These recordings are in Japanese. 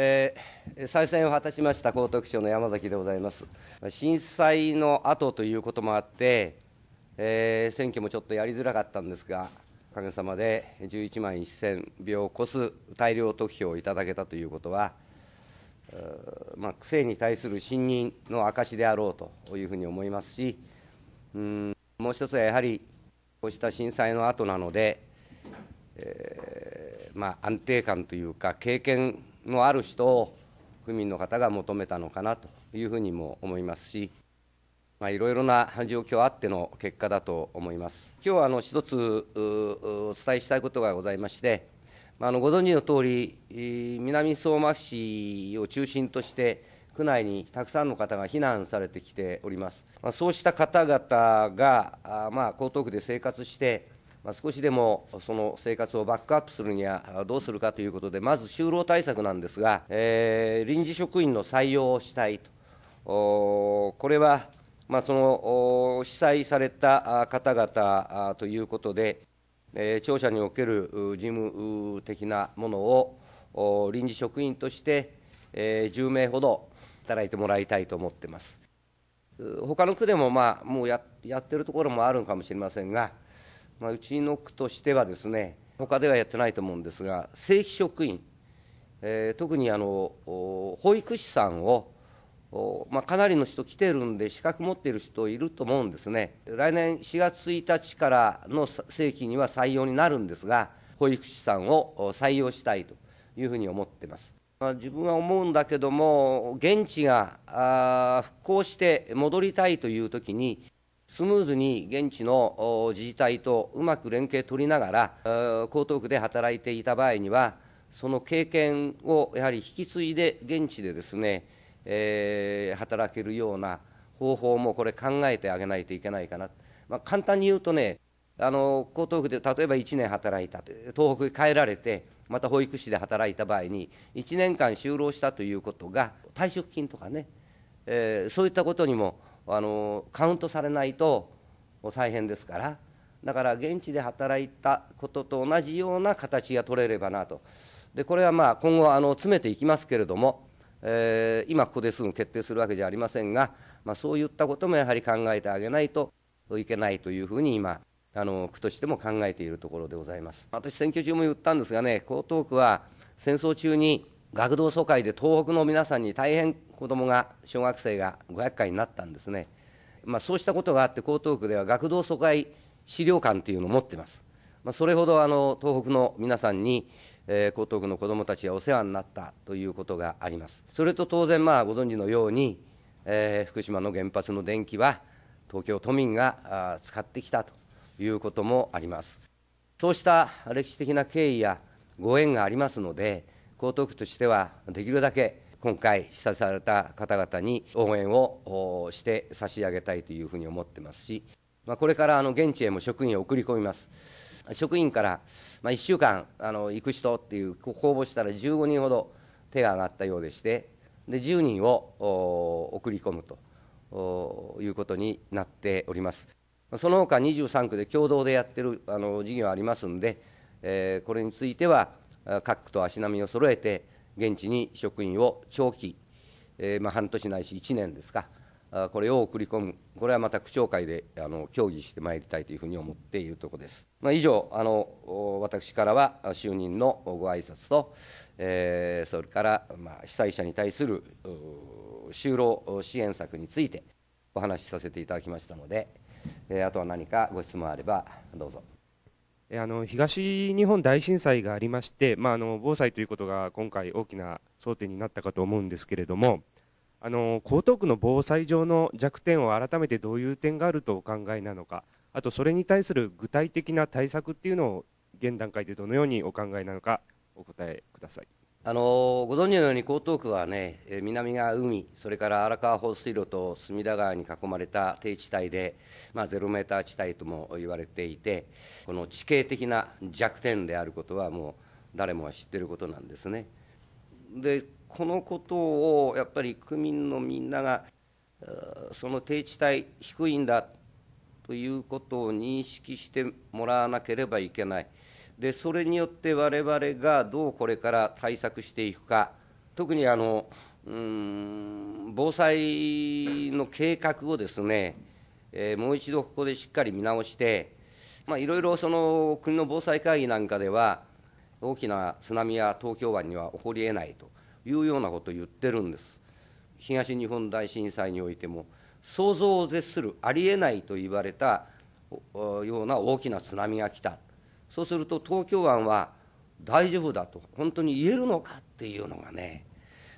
えー、再選を果たしました江東区長の山崎でございます。震災の後ということもあって、えー、選挙もちょっとやりづらかったんですが、おかげさまで11万1000票を超す大量得票をいただけたということは、まあ、区政に対する信任の証であろうというふうに思いますし、うんもう一つはやはり、こうした震災の後なので、えーまあ、安定感というか、経験のある人を区民の方が求めたのかなというふうにも思いますし、まあ、いろいろな状況あっての結果だと思います。今日はあの一つお伝えしたいことがございまして、まあ、のご存知の通り、南相馬市を中心として、区内にたくさんの方が避難されてきております。まあ、そうした方々が、まあ、江東区で生活して、まあ、少しでもその生活をバックアップするにはどうするかということで、まず就労対策なんですが、えー、臨時職員の採用をしたいと、これは、まあ、その被災された方々ということで、えー、庁舎における事務的なものを臨時職員として、えー、10名ほど働いてもらいたいと思ってます。他の区でも、まあ、もうややってるところもあるのかもしれませんが、まあ、うちの区としてはですね、他ではやってないと思うんですが、正規職員、えー、特にあの保育士さんを、まあ、かなりの人来てるんで、資格持っている人いると思うんですね、来年4月1日からの正規には採用になるんですが、保育士さんを採用したいというふうに思ってます。まあ、自分は思うんだけども、現地が復興して戻りたいというときに、スムーズに現地の自治体とうまく連携取りながら、江東区で働いていた場合には、その経験をやはり引き継いで、現地でですね、えー、働けるような方法もこれ、考えてあげないといけないかな、まあ、簡単に言うとね、あの江東区で例えば1年働いた、東北に帰られて、また保育士で働いた場合に、1年間就労したということが、退職金とかね、えー、そういったことにも、あのカウントされないと大変ですからだから現地で働いたことと同じような形が取れればなとでこれはまあ今後あの詰めていきますけれども、えー、今ここですぐ決定するわけじゃありませんが、まあ、そういったこともやはり考えてあげないといけないというふうに今あの区としても考えているところでございます私選挙中も言ったんですがね江東区は戦争中に学童疎開で東北の皆さんに大変子どもが小学生が500回になったんですね、まあ、そうしたことがあって江東区では学童疎開資料館というのを持ってます、まあ、それほどあの東北の皆さんに、えー、江東区の子どもたちはお世話になったということがありますそれと当然まあご存知のように、えー、福島の原発の電気は東京都民が使ってきたということもありますそうした歴史的な経緯やご縁がありますので江東区としてはできるだけ今回被災された方々に応援をして差し上げたいというふうに思ってますし、まあ、これからあの現地へも職員を送り込みます。職員から、まあ、1週間あの行く人っていう公募したら15人ほど手が上がったようでしてで10人を送り込むということになっておりますその他23区で共同でやってるあの事業ありますんで、えー、これについては各区と足並みを揃えて、現地に職員を長期、えー、まあ、半年ないし1年ですか、これを送り込む、これはまた区長会であの協議してまいりたいというふうに思っているところです。まあ、以上あの、私からは就任のご挨拶と、えー、それから、まあ、被災者に対する就労支援策についてお話しさせていただきましたので、えー、あとは何かご質問あればどうぞ。あの東日本大震災がありまして、まあ、あの防災ということが今回大きな争点になったかと思うんですけれどもあの江東区の防災上の弱点を改めてどういう点があるとお考えなのかあとそれに対する具体的な対策っていうのを現段階でどのようにお考えなのかお答えください。あのご存知のように江東区はね、南が海、それから荒川放水路と隅田川に囲まれた低地帯で、まあ、ゼロメーター地帯とも言われていて、この地形的な弱点であることは、もう誰もが知っていることなんですね。で、このことをやっぱり区民のみんなが、その低地帯、低いんだということを認識してもらわなければいけない。でそれによって我々がどうこれから対策していくか特にあのうん防災の計画をですね、えー、もう一度ここでしっかり見直して、まあ、いろいろその国の防災会議なんかでは大きな津波は東京湾には起こりえないというようなことを言ってるんです東日本大震災においても想像を絶するありえないと言われたような大きな津波が来たそうすると東京湾は大丈夫だと本当に言えるのかっていうのがね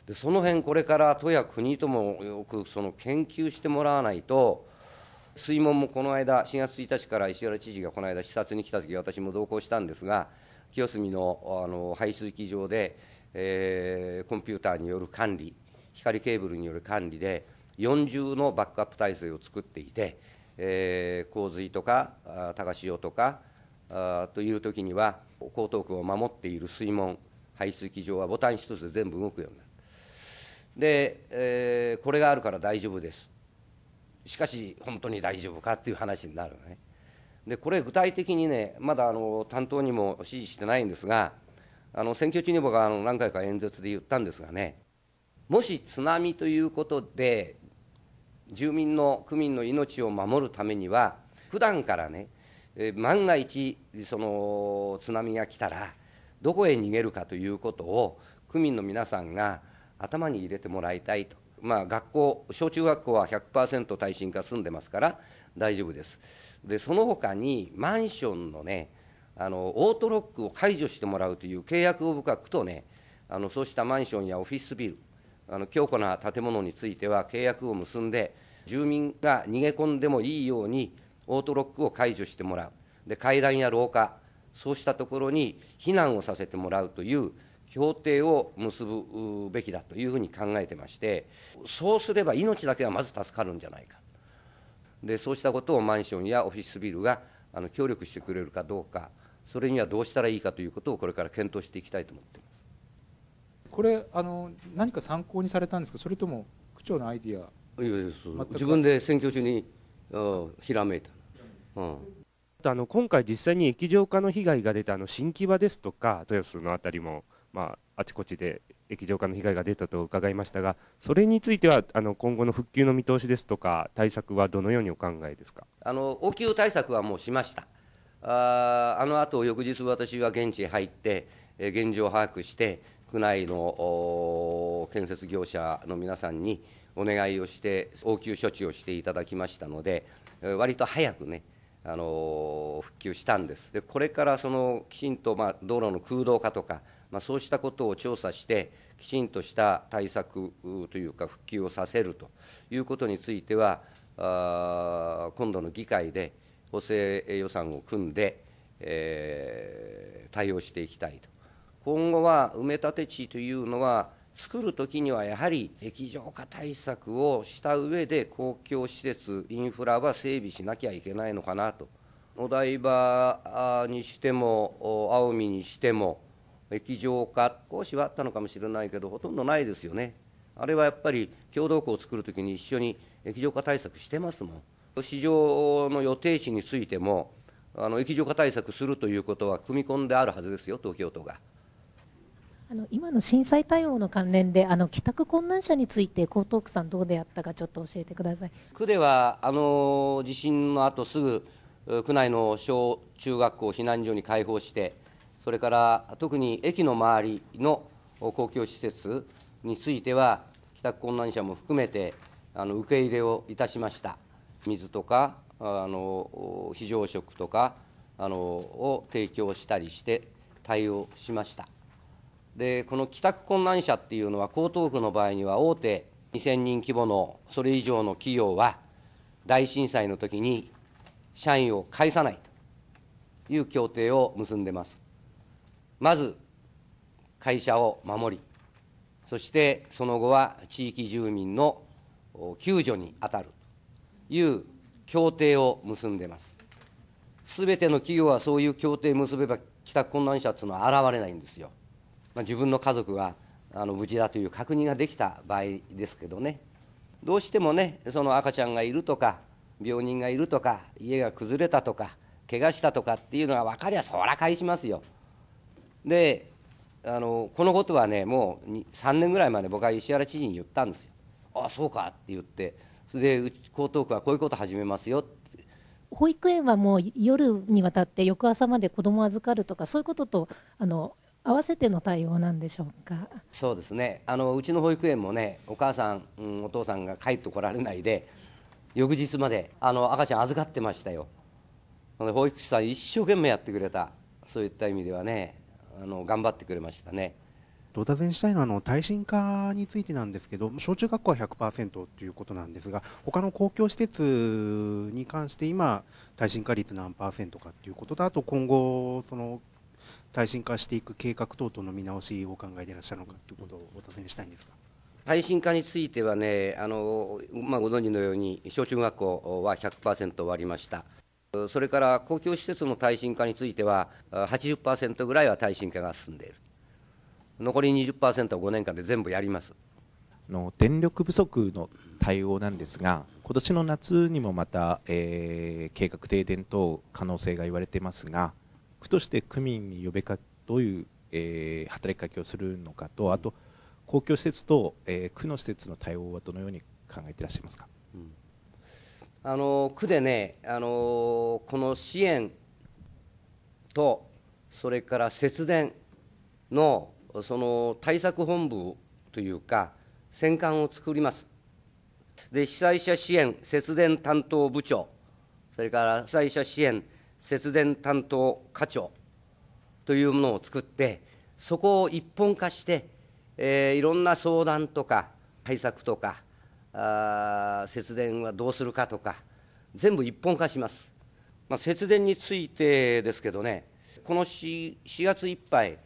でその辺これから都や国ともよくその研究してもらわないと水門もこの間4月1日から石原知事がこの間視察に来た時私も同行したんですが清澄のあの排水機場で、えー、コンピューターによる管理光ケーブルによる管理で40のバックアップ体制を作っていて、えー、洪水とか高潮とかというときには、江東区を守っている水門、排水機場はボタン一つで全部動くようになる。で、えー、これがあるから大丈夫です。しかし、本当に大丈夫かっていう話になるね。で、これ、具体的にね、まだあの担当にも指示してないんですが、あの選挙中に僕はあの何回か演説で言ったんですがね、もし津波ということで、住民の区民の命を守るためには、普段からね、万が一その津波が来たらどこへ逃げるかということを区民の皆さんが頭に入れてもらいたいと、まあ、学校小中学校は100%耐震化済んでますから大丈夫ですでその他にマンションのねあのオートロックを解除してもらうという契約を深くとねあのそうしたマンションやオフィスビルあの強固な建物については契約を結んで住民が逃げ込んでもいいようにオートロックを解除してもらうで階段や廊下そうしたところに避難をさせてもらうという協定を結ぶべきだというふうに考えてましてそうすれば命だけはまず助かるんじゃないかでそうしたことをマンションやオフィスビルがあの協力してくれるかどうかそれにはどうしたらいいかということをこれから検討していきたいと思っていますこれあの何か参考にされたんですかそれとも区長のアイディアいやいや自分で選挙中にひらめいたうん、あの今回、実際に液状化の被害が出たあの新木場ですとか豊洲の辺りも、まあ、あちこちで液状化の被害が出たと伺いましたが、それについてはあの今後の復旧の見通しですとか、対策はどのようにお考えですかあの応急対策はもうしました、ああのあと翌日、私は現地へ入って、現状を把握して、区内の建設業者の皆さんにお願いをして、応急処置をしていただきましたので、割と早くね、あの復旧したんですでこれからそのきちんと、まあ、道路の空洞化とか、まあ、そうしたことを調査してきちんとした対策というか復旧をさせるということについてはあ今度の議会で補正予算を組んで、えー、対応していきたいと今後は埋め立て地というのは作る時にはやはり液状化対策をした上で公共施設インフラは整備しなきゃいけないのかなとお台場にしても青海にしても液状化少しはあったのかもしれないけどほとんどないですよねあれはやっぱり共同校を作る時に一緒に液状化対策してますもん市場の予定地についてもあの液状化対策するということは組み込んであるはずですよ東京都が。あの今の震災対応の関連であの帰宅困難者について江東区さんどうであったかちょっと教えてください区ではあの地震の後すぐ区内の小中学校避難所に開放してそれから特に駅の周りの公共施設については帰宅困難者も含めてあの受け入れをいたしました水とかあの非常食とかあのを提供したりして対応しました。でこの帰宅困難者っていうのは江東区の場合には大手2000人規模のそれ以上の企業は大震災の時に社員を返さないという協定を結んでますまず会社を守りそしてその後は地域住民の救助に当たるという協定を結んでますすべての企業はそういう協定を結べば帰宅困難者というのは現れないんですよまあ、自分の家族があの無事だという確認ができた場合ですけどねどうしてもねその赤ちゃんがいるとか病人がいるとか家が崩れたとか怪我したとかっていうのが分かりゃそら返しますよであのこのことはねもう3年ぐらい前、で僕は石原知事に言ったんですよああそうかって言ってそれで江東区はこういうこと始めますよって保育園はもう夜にわたって翌朝まで子ども預かるとかそういうこととあの合わせての対応なんでしょうかそうですねあのうちの保育園もねお母さん、うん、お父さんが帰ってこられないで翌日まであの赤ちゃん預かってましたよ保育士さん一生懸命やってくれたそういった意味ではねあの頑張ってくれましたねドタゼしたいのはあの耐震化についてなんですけど小中学校は100%ということなんですが他の公共施設に関して今耐震化率何パーセントかということとあと今後その耐震化していく計画等々の見直しをお考えでいらっしゃるのかということをお尋ねしたいんですが。耐震化についてはね、あのまあ、ご存知のように、小中学校は100%終わりました。それから公共施設の耐震化については80%ぐらいは耐震化が進んでいる残り20%は5年間で全部やりますの電力不足の対応なんですが今年の夏にもまた、えー、計画停電等可能性が言われてますが区として区民に呼びかどういう、えー、働きかけをするのかとあと公共施設と、えー、区の施設の対応はどのように考えていらっしゃいますか、うん、あの区でねあのこの支援とそれから節電のその対策本部というか戦艦を作りますで被災者支援節電担当部長それから被災者支援節電担当課長というものを作って、そこを一本化して、えー、いろんな相談とか、対策とかあ、節電はどうするかとか、全部一本化します。まあ、節電についてですけどね、この 4, 4月いっぱい、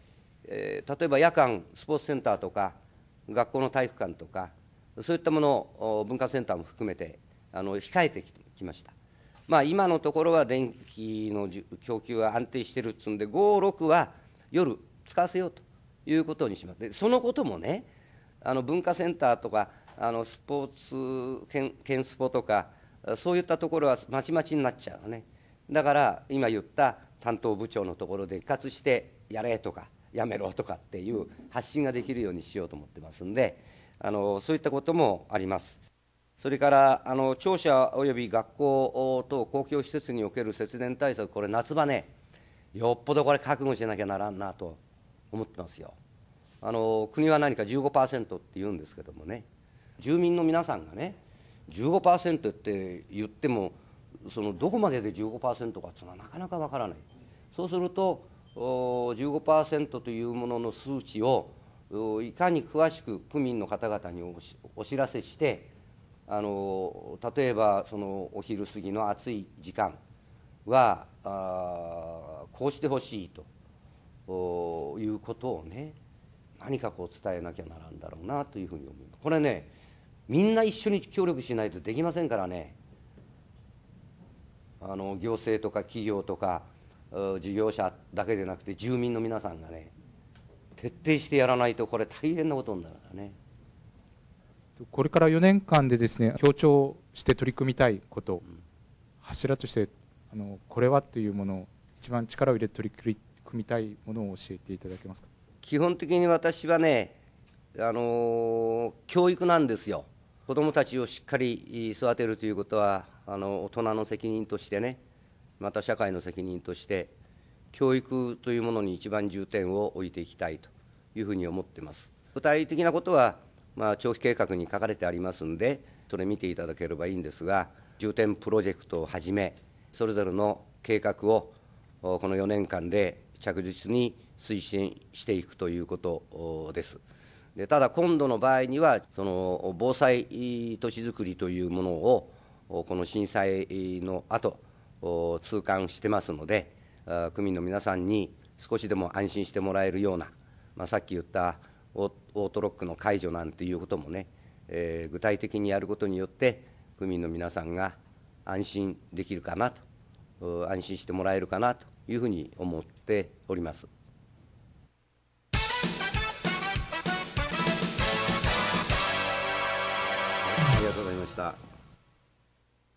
えー、例えば夜間、スポーツセンターとか、学校の体育館とか、そういったものを文化センターも含めて、あの控えてきました。まあ、今のところは電気の供給は安定してるっつうんで、5、6は夜使わせようということにします。でそのこともねあの文化センターとかあのスポーツ県県スポとかそういったところはまちまちになっちゃうねだから今言った担当部長のところで一括してやれとかやめろとかっていう発信ができるようにしようと思ってますんであのそういったこともあります。それからあの庁舎および学校等公共施設における節電対策、これ、夏場ね、よっぽどこれ、覚悟しなきゃならんなと思ってますよ。あの国は何か15%って言うんですけどもね、住民の皆さんがね、15%って言っても、そのどこまでで15%かっていうのはなかなかわからない。そうすると15%というものの数値をいかに詳しく区民の方々にお知らせしてあの例えばそのお昼過ぎの暑い時間はあこうしてほしいということをね何かこう伝えなきゃならんだろうなというふうに思うこれねみんな一緒に協力しないとできませんからねあの行政とか企業とか事業者だけでなくて住民の皆さんがね徹底してやらないとこれ大変なことになるからね。これから4年間でですね強調して取り組みたいこと、柱としてあのこれはというものを一番力を入れて取り組みたいものを教えていただけますか基本的に私はね、あの教育なんですよ、子どもたちをしっかり育てるということはあの大人の責任としてね、また社会の責任として、教育というものに一番重点を置いていきたいというふうに思ってます。具体的なことはまあ、長期計画に書かれてありますんで、それ見ていただければいいんですが、重点プロジェクトをはじめ、それぞれの計画をこの4年間で着実に推進していくということです。でただ、今度の場合には、その防災都市づくりというものを、この震災の後痛感してますので、区民の皆さんに少しでも安心してもらえるような、まあ、さっき言ったオートロックの解除なんていうこともね、えー、具体的にやることによって区民の皆さんが安心できるかなと安心してもらえるかなというふうに思っております。ありがとうございました。